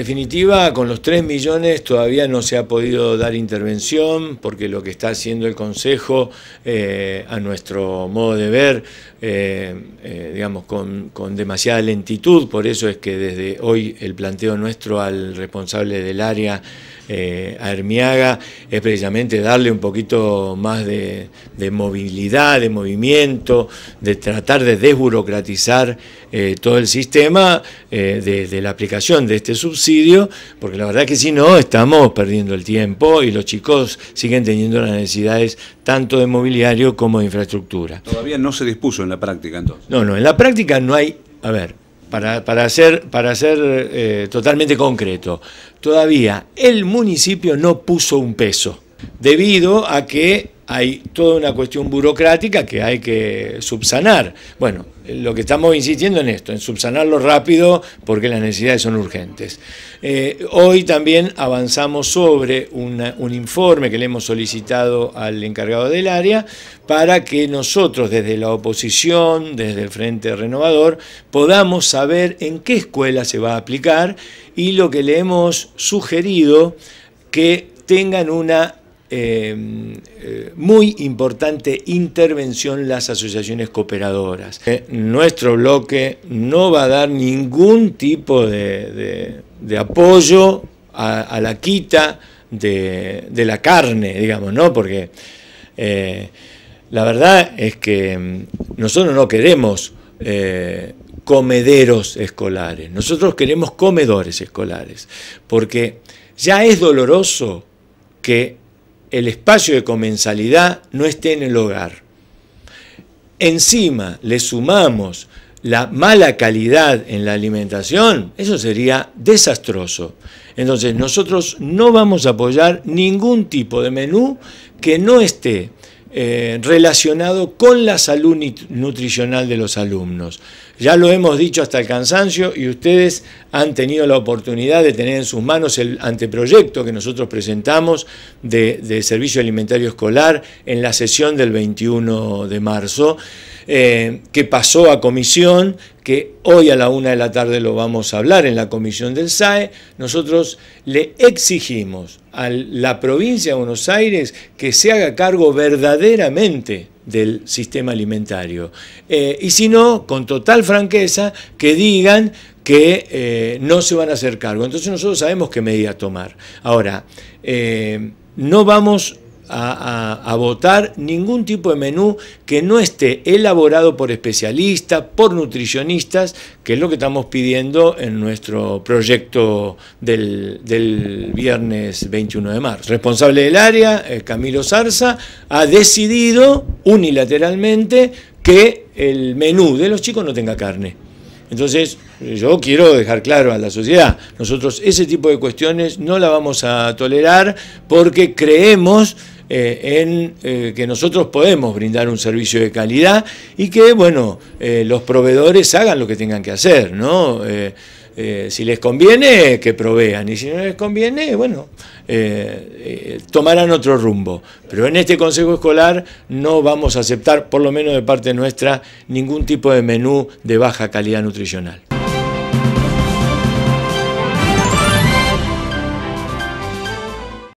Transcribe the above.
En definitiva, con los 3 millones todavía no se ha podido dar intervención porque lo que está haciendo el Consejo, eh, a nuestro modo de ver, eh, eh, digamos, con, demasiada lentitud, por eso es que desde hoy el planteo nuestro al responsable del área, a Hermiaga, es precisamente darle un poquito más de, de movilidad, de movimiento, de tratar de desburocratizar eh, todo el sistema eh, de, la aplicación de este subsidio, porque la verdad que si no, estamos perdiendo el tiempo y los chicos siguen teniendo las necesidades tanto de mobiliario como de infraestructura. Todavía no se dispuso en la práctica entonces. No, no, en la práctica no hay, a ver, para, para ser, para eh, totalmente concreto, todavía el municipio no puso un peso debido a que hay toda una cuestión burocrática que hay que subsanar. Bueno, lo que estamos insistiendo en esto, en subsanarlo rápido porque las necesidades son urgentes. Eh, hoy también avanzamos sobre un informe que le hemos solicitado al encargado del área para que nosotros desde la oposición, desde el Frente Renovador, podamos saber en qué escuela se va a aplicar y lo que le hemos sugerido que tengan una Em, eh, muy importante intervención las asociaciones cooperadoras. Eh, nuestro bloque no va a dar ningún tipo de, apoyo a, la quita de, la carne, digamos, ¿no? Porque eh, la verdad es que em, nosotros no queremos comederos escolares, nosotros queremos comedores escolares, porque ya es doloroso que el espacio de comensalidad no esté en el hogar. Encima le sumamos la mala calidad en la alimentación, eso sería desastroso. Entonces nosotros no vamos a apoyar ningún tipo de menú que no esté eh, relacionado con la salud nutricional de los alumnos. Ya lo hemos dicho hasta el cansancio y ustedes han tenido la oportunidad de tener en sus manos el anteproyecto que nosotros presentamos de, servicio alimentario escolar en la sesión del 21 de marzo, eh, que pasó a comisión, que hoy a la una de la tarde lo vamos a hablar en la comisión del SAE, nosotros le exigimos a la provincia de Buenos Aires que se haga cargo verdaderamente del sistema alimentario. Eh, y si no, con total franqueza, que digan que eh, no se van a hacer cargo. Entonces nosotros sabemos qué medida tomar. Ahora, eh, no vamos a, votar ningún tipo de menú que no esté elaborado por especialistas, por nutricionistas, que es lo que estamos pidiendo en nuestro proyecto del, del viernes 21 de marzo. Responsable del área, Camilo Zarza, ha decidido unilateralmente que el menú de los chicos no tenga carne. Entonces, yo quiero dejar claro a la sociedad, nosotros ese tipo de cuestiones no la vamos a tolerar porque creemos eh, en eh, que nosotros podemos brindar un servicio de calidad y que, bueno, eh, los proveedores hagan lo que tengan que hacer, ¿no? si les conviene, que provean, y si no les conviene, bueno, tomarán otro rumbo. Pero en este Consejo Escolar no vamos a aceptar, por lo menos de parte nuestra, ningún tipo de menú de baja calidad nutricional.